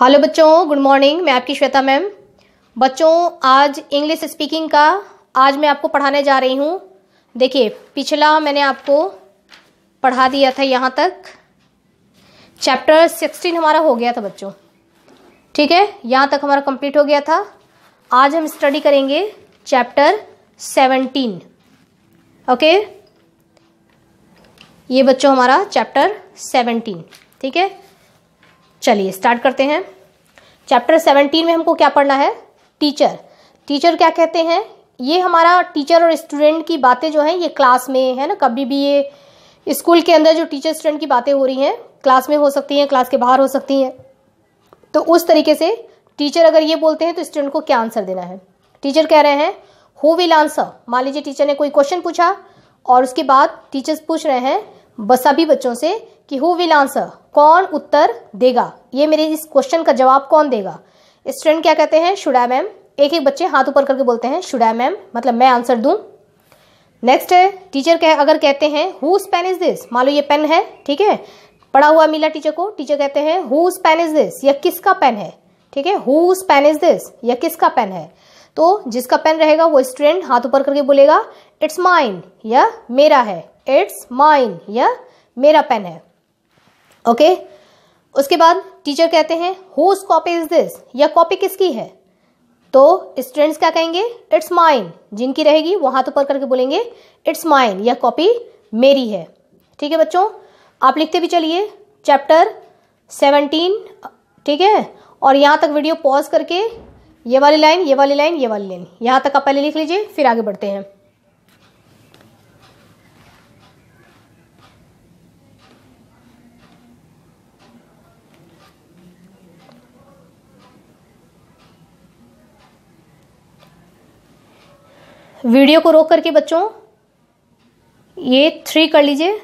Hello बच्चों good morning मैं आपकी श्वेता मैम बच्चों आज इंग्लिश स्पीकिंग का आज मैं आपको पढ़ाने जा रही हूँ देखिए पिछला मैंने आपको पढ़ा दिया था यहाँ तक चैप्टर सिक्सटीन हमारा हो गया था बच्चों ठीक है यहाँ तक हमारा कंप्लीट हो गया था आज हम स्टडी करेंगे चैप्टर सेवनटीन ओके ये बच्चों हमारा चैप्टर सेवनटीन ठीक है चलिए स्टार्ट करते हैं चैप्टर सेवनटीन में हमको क्या पढ़ना है टीचर टीचर क्या कहते हैं ये हमारा टीचर और स्टूडेंट की बातें जो हैं ये क्लास में है ना कभी भी ये स्कूल के अंदर जो टीचर स्टूडेंट की बातें हो रही हैं क्लास में हो सकती हैं क्लास के बाहर हो सकती हैं तो उस तरीके से टीचर अगर ये बोलते हैं तो स्टूडेंट को क्या आंसर देना है टीचर कह रहे हैं हु विल आंसर मान लीजिए टीचर ने कोई क्वेश्चन पूछा और उसके बाद टीचर्स पूछ रहे हैं बस सभी बच्चों से कि हु विल आंसर कौन उत्तर देगा ये मेरे इस क्वेश्चन का जवाब कौन देगा स्टूडेंट क्या कहते हैं शुडा मैम एक एक बच्चे हाथ ऊपर करके बोलते हैं शुडा मैम मतलब मैं आंसर दूं नेक्स्ट है टीचर कह अगर कहते हैं हु पेन इज दिस मान लो ये पेन है ठीक है पढ़ा हुआ मिला टीचर को टीचर कहते हैं हु पेन इज दिस या किसका पेन है ठीक है हु पेन इज दिस या किसका पेन है तो जिसका पेन रहेगा वो स्टूडेंट हाथ ऊपर करके बोलेगा इट्स माइन या मेरा है इट्स माइन या मेरा पेन है ओके उसके बाद टीचर कहते हैं हुज कॉपी इज दिस या कॉपी किसकी है तो स्टूडेंट्स क्या कहेंगे इट्स माइन जिनकी रहेगी वो हाथ ऊपर करके बोलेंगे इट्स माइन या कॉपी मेरी है ठीक है बच्चों आप लिखते भी चलिए चैप्टर सेवनटीन ठीक है और यहाँ तक वीडियो पॉज करके ये वाली लाइन ये वाली लाइन ये वाली लाइन यहाँ तक आप पहले लिख लीजिए फिर आगे बढ़ते हैं वीडियो को रोक करके बच्चों ये थ्री कर लीजिए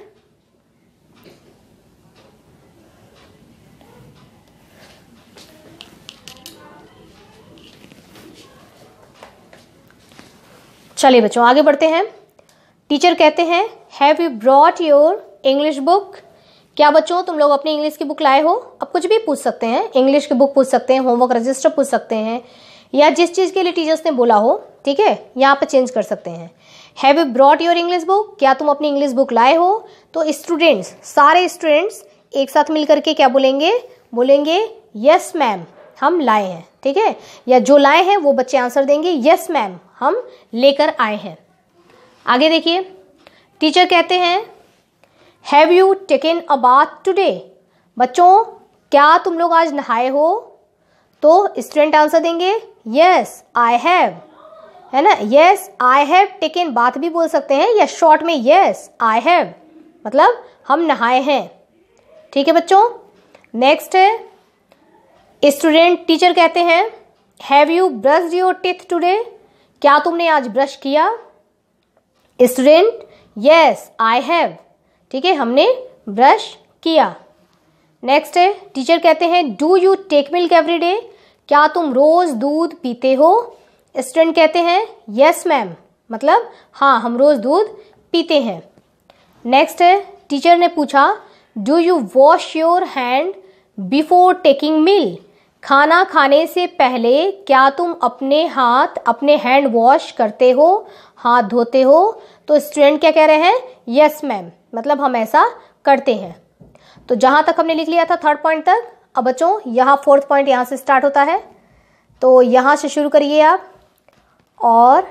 चलिए बच्चों आगे बढ़ते हैं टीचर कहते हैं have you brought your English book क्या बच्चों तुम लोग अपनी इंग्लिश की बुक लाए हो अब कुछ भी पूछ सकते हैं इंग्लिश की बुक पूछ सकते हैं होमवर्क रजिस्टर पूछ सकते हैं या जिस चीज़ के लिए टीचर्स ने बोला हो ठीक है यहाँ पर चेंज कर सकते हैं have you brought your English book क्या तुम अपनी इंग्लिश बुक लाए हो तो स्टूडेंट्स सारे स्टूडेंट्स एक साथ मिलकर के क्या बोलेंगे बोलेंगे यस मैम हम लाए हैं ठीक है या जो लाए हैं वो बच्चे आंसर देंगे यस मैम हम लेकर आए हैं आगे देखिए टीचर कहते हैं have you taken a bath today बच्चों क्या तुम लोग आज नहाए हो तो स्टूडेंट आंसर देंगे यस आई हैव है ना यस आई हैव टेकन बात भी बोल सकते हैं या शॉर्ट में यस आई हैव मतलब हम नहाए हैं ठीक है बच्चों नेक्स्ट है स्टूडेंट टीचर कहते हैं have you brush your teeth today क्या तुमने आज ब्रश किया स्टूडेंट यस आई हैव ठीक है हमने ब्रश किया नेक्स्ट है टीचर कहते हैं do you take milk every day क्या तुम रोज़ दूध पीते हो स्टूडेंट कहते हैं यस मैम मतलब हाँ हम रोज़ दूध पीते हैं नेक्स्ट है टीचर ने पूछा do you wash your hand before taking meal खाना खाने से पहले क्या तुम अपने हाथ अपने हैंड वॉश करते हो हाथ धोते हो तो स्टूडेंट क्या कह रहे हैं यस मैम मतलब हम ऐसा करते हैं तो जहां तक हमने लिख लिया था थर्ड पॉइंट तक अब बच्चों यहाँ फोर्थ पॉइंट यहाँ से स्टार्ट होता है तो यहाँ से शुरू करिए आप और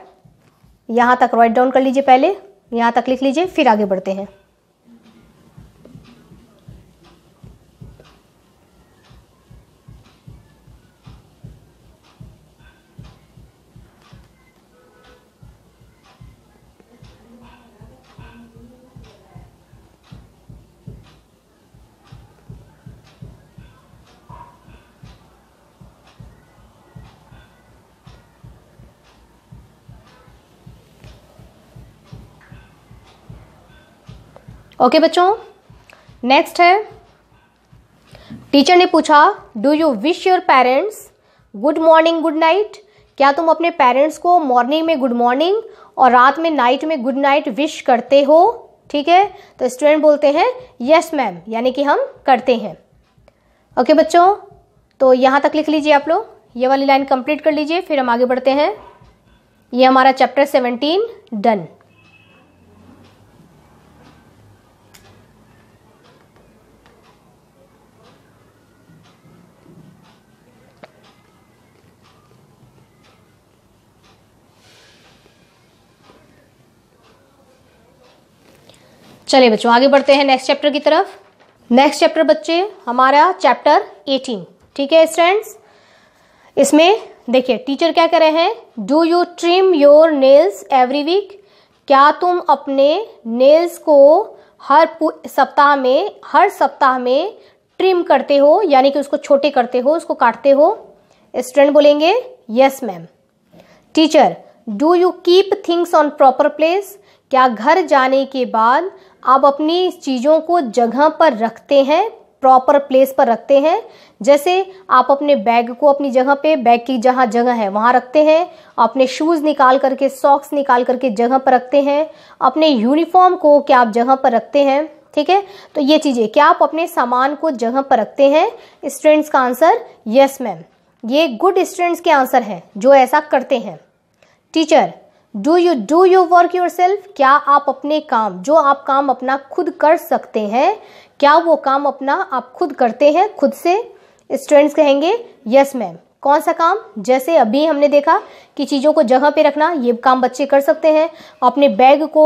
यहाँ तक राइट डाउन कर लीजिए पहले यहाँ तक लिख लीजिए फिर आगे बढ़ते हैं ओके बच्चों नेक्स्ट है टीचर ने पूछा do you wish your parents good morning good night क्या तुम अपने पेरेंट्स को मॉर्निंग में गुड मॉर्निंग और रात में नाइट में गुड नाइट विश करते हो ठीक है तो स्टूडेंट बोलते हैं यस मैम यानी कि हम करते हैं ओके okay, बच्चों तो यहाँ तक लिख लीजिए आप लोग ये वाली लाइन कंप्लीट कर लीजिए फिर हम आगे बढ़ते हैं ये हमारा चैप्टर सेवेंटीन डन चलिए बच्चों आगे बढ़ते हैं नेक्स्ट चैप्टर की तरफ नेक्स्ट चैप्टर बच्चे हमारा चैप्टर 18 ठीक है स्टूडेंट्स इसमें देखिए टीचर क्या रहे हैं do you trim your nails every week क्या तुम अपने नेल्स को हर सप्ताह में हर सप्ताह में ट्रिम करते हो यानी कि उसको छोटे करते हो उसको काटते हो स्टूडेंट बोलेंगे yes ma'am teacher do you keep things on proper place क्या घर जाने के बाद आप अपनी चीज़ों को जगह पर रखते हैं प्रॉपर प्लेस पर रखते हैं जैसे आप अपने बैग को अपनी जगह पे बैग की जहाँ जगह है वहाँ रखते हैं अपने शूज़ निकाल करके सॉक्स निकाल करके जगह पर रखते हैं अपने यूनिफॉर्म को क्या आप जगह पर रखते हैं ठीक है तो ये चीज़ें क्या आप अपने सामान को जगह पर रखते हैं स्टूडेंट्स का आंसर यस मैम ये गुड स्टूडेंट्स के आंसर हैं जो ऐसा करते हैं teacher do you do you work yourself क्या आप अपने काम जो आप काम अपना खुद कर सकते हैं क्या वो काम अपना आप खुद करते हैं खुद से स्टूडेंट्स कहेंगे यस मैम कौन सा काम जैसे अभी हमने देखा कि चीज़ों को जगह पे रखना ये काम बच्चे कर सकते हैं अपने बैग को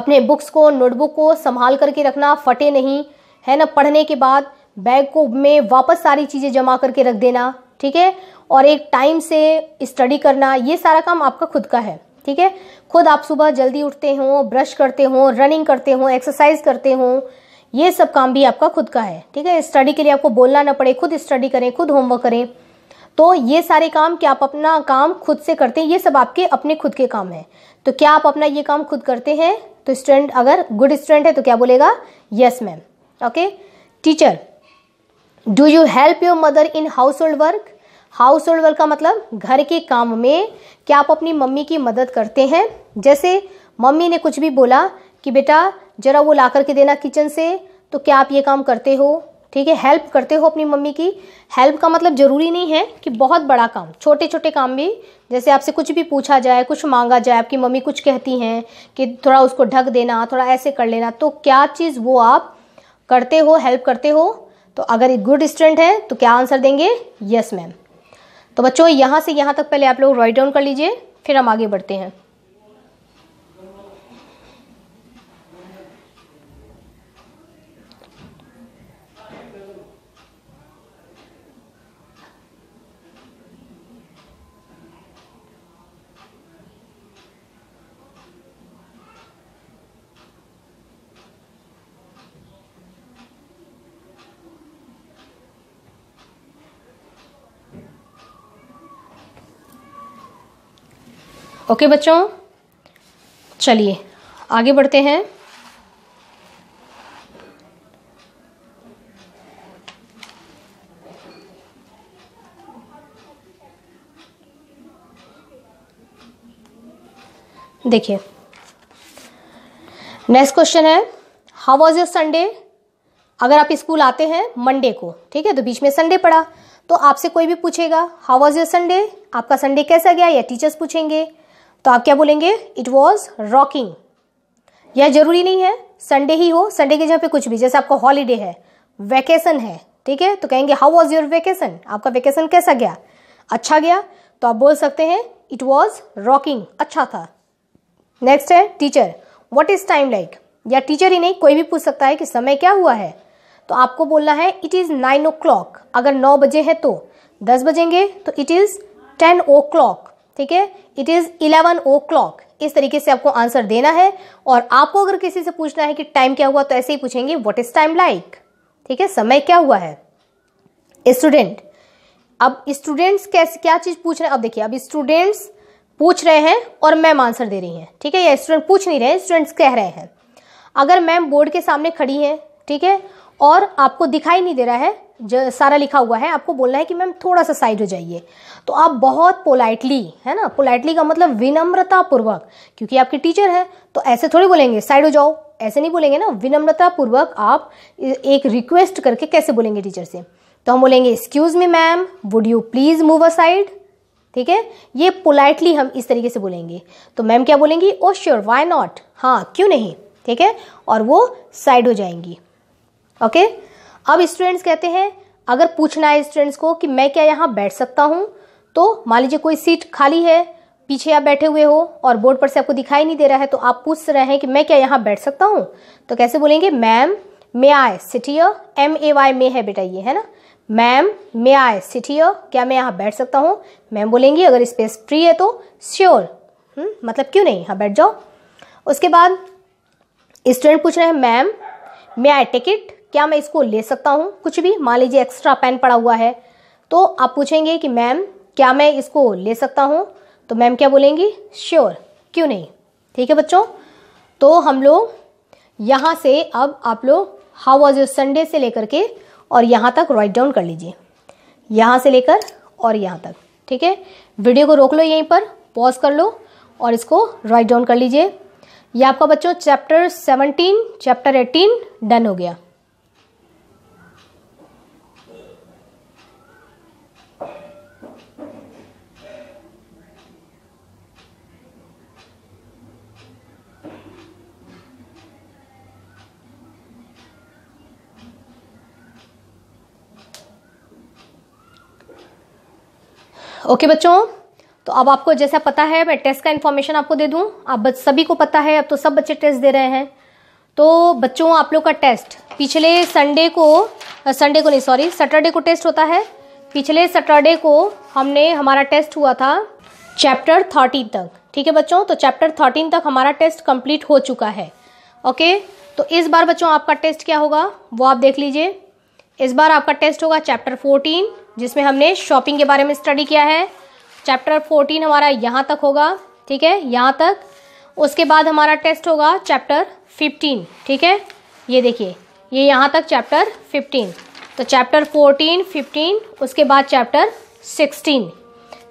अपने बुक्स को नोटबुक को संभाल करके रखना फटे नहीं है ना पढ़ने के बाद बैग को में वापस सारी चीज़ें जमा करके रख देना ठीक है और एक टाइम से स्टडी करना ये सारा काम आपका खुद का है ठीक है खुद आप सुबह जल्दी उठते हो ब्रश करते हो रनिंग करते हो एक्सरसाइज करते हो ये सब काम भी आपका खुद का है ठीक है स्टडी के लिए आपको बोलना ना पड़े खुद स्टडी करें खुद होमवर्क करें तो ये सारे काम क्या आप अपना काम खुद से करते हैं ये सब आपके अपने खुद के काम हैं तो क्या आप अपना ये काम खुद करते हैं तो स्टूडेंट अगर गुड स्टूडेंट है तो क्या बोलेगा yes ma'am okay teacher do you help your mother in household work household work का मतलब घर के काम में क्या आप अपनी मम्मी की मदद करते हैं जैसे मम्मी ने कुछ भी बोला कि बेटा जरा वो ला करके देना किचन से तो क्या आप ये काम करते हो ठीक है हेल्प करते हो अपनी मम्मी की हेल्प का मतलब ज़रूरी नहीं है कि बहुत बड़ा काम छोटे छोटे काम भी जैसे आपसे कुछ भी पूछा जाए कुछ मांगा जाए आपकी मम्मी कुछ कहती हैं कि थोड़ा उसको ढक देना थोड़ा ऐसे कर लेना तो क्या चीज़ वो आप करते हो हेल्प करते हो तो अगर एक गुड स्टूडेंट है तो क्या आंसर देंगे यस मैम तो बच्चों यहाँ से यहाँ तक पहले आप लोग राइट डाउन कर लीजिए फिर हम आगे बढ़ते हैं ओके बच्चों चलिए आगे बढ़ते हैं देखिए नेक्स्ट क्वेश्चन है हाउ वॉज योर संडे अगर आप स्कूल आते हैं मंडे को ठीक है तो बीच में संडे पड़ा तो आपसे कोई भी पूछेगा हाउ वॉज योर संडे आपका संडे कैसा गया या टीचर्स पूछेंगे तो आप क्या बोलेंगे इट वॉज रॉकिंग यह जरूरी नहीं है संडे ही हो संडे की जगह पे कुछ भी जैसे आपको हॉलीडे है वैकेशन है ठीक है तो कहेंगे हाउ वॉज योर वैकेशन आपका वैकेशन कैसा गया अच्छा गया तो आप बोल सकते हैं इट वॉज रॉकिंग अच्छा था नेक्स्ट है teacher what is time like या टीचर ही नहीं कोई भी पूछ सकता है कि समय क्या हुआ है तो आपको बोलना है it is nine o'clock अगर नौ बजे है तो दस बजेंगे तो it is ten o'clock ठीक है it is eleven o'clock इस तरीके से आपको आंसर देना है और आपको अगर किसी से पूछना है कि टाइम क्या हुआ तो ऐसे ही पूछेंगे वट इज़ टाइम लाइक ठीक है समय क्या हुआ है स्टूडेंट अब स्टूडेंट्स कैसे क्या चीज़ पूछ रहे हैं अब देखिए अब स्टूडेंट्स पूछ रहे हैं और मैम आंसर दे रही हैं ठीक है या स्टूडेंट पूछ नहीं रहे स्टूडेंट्स कह रहे हैं अगर मैम बोर्ड के सामने खड़ी हैं ठीक है और आपको दिखाई नहीं दे रहा है सारा लिखा हुआ है आपको बोलना है कि मैम थोड़ा सा साइड हो जाइए तो आप बहुत पोलाइटली है ना पोलाइटली का मतलब विनम्रता पूर्वक क्योंकि आपके टीचर हैं तो ऐसे थोड़ी बोलेंगे साइड हो जाओ ऐसे नहीं बोलेंगे ना विनम्रता पूर्वक आप एक रिक्वेस्ट करके कैसे बोलेंगे टीचर से तो हम बोलेंगे excuse me ma'am would you please move aside ठीक है ये पोलाइटली हम इस तरीके से बोलेंगे तो मैम क्या बोलेंगी ओ श्योर वाई नॉट हाँ क्यों नहीं ठीक है और वो साइड हो जाएंगी ओके okay? अब स्टूडेंट्स कहते हैं अगर पूछना है स्टूडेंट्स को कि मैं क्या यहाँ बैठ सकता हूँ तो मान लीजिए कोई सीट खाली है पीछे आप बैठे हुए हो और बोर्ड पर से आपको दिखाई नहीं दे रहा है तो आप पूछ रहे हैं कि मैं क्या यहाँ बैठ सकता हूँ तो कैसे बोलेंगे मैम मे आए सिटियर एम ए वाई में है बेटा ये है ना मैम मे आए सिटियर क्या मैं यहाँ बैठ सकता हूँ मैम बोलेंगी अगर स्पेस फ्री है तो श्योर हम्म, मतलब क्यों नहीं यहाँ बैठ जाओ उसके बाद स्टूडेंट पूछ रहे हैं मैम मे आई टिकट क्या मैं इसको ले सकता हूँ कुछ भी मान लीजिए एक्स्ट्रा पेन पड़ा हुआ है तो आप पूछेंगे कि मैम क्या मैं इसको ले सकता हूँ तो मैम क्या बोलेंगी श्योर क्यों नहीं ठीक है बच्चों तो हम लोग यहाँ से अब आप लोग हाउ वॉज योर संडे से लेकर के और यहाँ तक राइट डाउन कर लीजिए यहाँ से लेकर और यहाँ तक ठीक है वीडियो को रोक लो यहीं पर पॉज कर लो और इसको राइट डाउन कर लीजिए यह आपका बच्चों चैप्टर 17 चैप्टर 18 डन हो गया ओके बच्चों तो अब आपको जैसा पता है मैं टेस्ट का इन्फॉर्मेशन आपको दे दूँ आप सभी को पता है अब तो सब बच्चे टेस्ट दे रहे हैं तो बच्चों आप लोग का टेस्ट पिछले संडे को संडे को नहीं सॉरी सैटरडे को टेस्ट होता है पिछले सैटरडे को हमने हमारा टेस्ट हुआ था चैप्टर थर्टीन तक ठीक है बच्चों तो चैप्टर थर्टीन तक हमारा टेस्ट कंप्लीट हो चुका है ओके तो इस बार बच्चों आपका टेस्ट क्या होगा वो आप देख लीजिए इस बार आपका टेस्ट होगा चैप्टर फोर्टीन जिसमें हमने शॉपिंग के बारे में स्टडी किया है चैप्टर फोर्टीन हमारा यहाँ तक होगा ठीक है यहाँ तक उसके बाद हमारा टेस्ट होगा चैप्टर फिफ्टीन ठीक है ये देखिए ये यहाँ तक चैप्टर फिफ्टीन तो चैप्टर फोर्टीन फिफ्टीन उसके बाद चैप्टर सिक्सटीन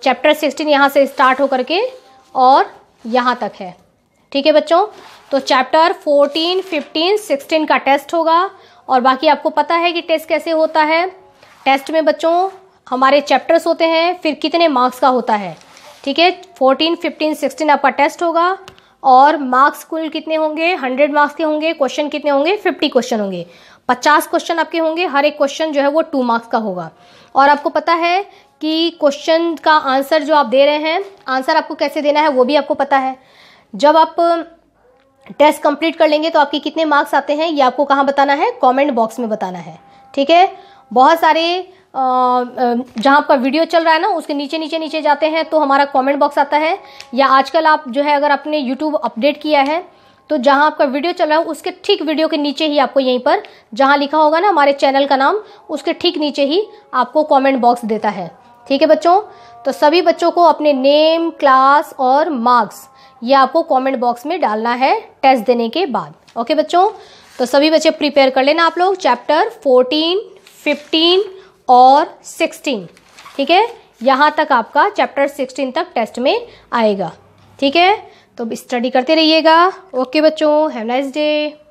चैप्टर सिक्सटीन यहाँ से स्टार्ट होकर के और यहाँ तक है ठीक है बच्चों तो चैप्टर फोर्टीन फिफ्टीन सिक्सटीन का टेस्ट होगा और बाकी आपको पता है कि टेस्ट कैसे होता है टेस्ट में बच्चों हमारे चैप्टर्स होते हैं फिर कितने मार्क्स का होता है ठीक है फोर्टीन फिफ्टीन सिक्सटीन आपका टेस्ट होगा और मार्क्स कुल कितने होंगे हंड्रेड मार्क्स के होंगे क्वेश्चन कितने होंगे फिफ्टी क्वेश्चन होंगे पचास क्वेश्चन आपके होंगे हर एक क्वेश्चन जो है वो टू मार्क्स का होगा और आपको पता है कि क्वेश्चन का आंसर जो आप दे रहे हैं आंसर आपको कैसे देना है वो भी आपको पता है जब आप टेस्ट कंप्लीट कर लेंगे तो आपके कितने मार्क्स आते हैं ये आपको कहाँ बताना है कमेंट बॉक्स में बताना है ठीक है बहुत सारे जहाँ पर वीडियो चल रहा है ना उसके नीचे नीचे नीचे जाते हैं तो हमारा कमेंट बॉक्स आता है या आजकल आप जो है अगर आपने यूट्यूब अपडेट किया है तो जहाँ आपका वीडियो चल रहा है उसके ठीक वीडियो के नीचे ही आपको यहीं पर जहाँ लिखा होगा ना हमारे चैनल का नाम उसके ठीक नीचे ही आपको कॉमेंट बॉक्स देता है ठीक है बच्चों तो सभी बच्चों को अपने नेम क्लास और मार्क्स ये आपको कमेंट बॉक्स में डालना है टेस्ट देने के बाद ओके बच्चों तो सभी बच्चे प्रिपेयर कर लेना आप लोग चैप्टर फोर्टीन फिफ्टीन और सिक्सटीन ठीक है यहाँ तक आपका चैप्टर सिक्सटीन तक टेस्ट में आएगा ठीक है तो स्टडी करते रहिएगा ओके बच्चों हैव नाइस डे